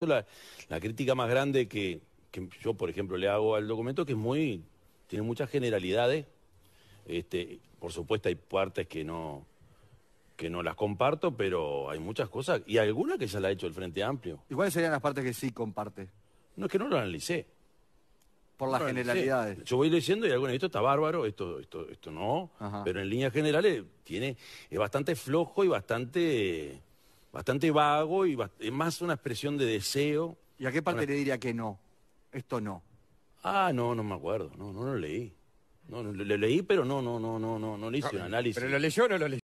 La, crítica más grande que, yo, por ejemplo, le hago al documento que es muy. tiene muchas generalidades. Este, por supuesto hay partes que no, que no las comparto, pero hay muchas cosas, y algunas que ya la ha hecho el Frente Amplio. ¿Y cuáles serían las partes que sí comparte? No, es que no lo analicé. Por las generalidades. Yo voy leyendo y alguna esto está bárbaro, esto, esto, no, pero en líneas generales tiene, es bastante flojo y bastante bastante vago y más una expresión de deseo. ¿Y a qué parte le diría que no? Esto no. Ah, no, no me acuerdo, no, no lo leí. No, lo leí, pero no, no, no, no, no, no le hice un análisis. ¿Pero lo leyó o no lo leyó?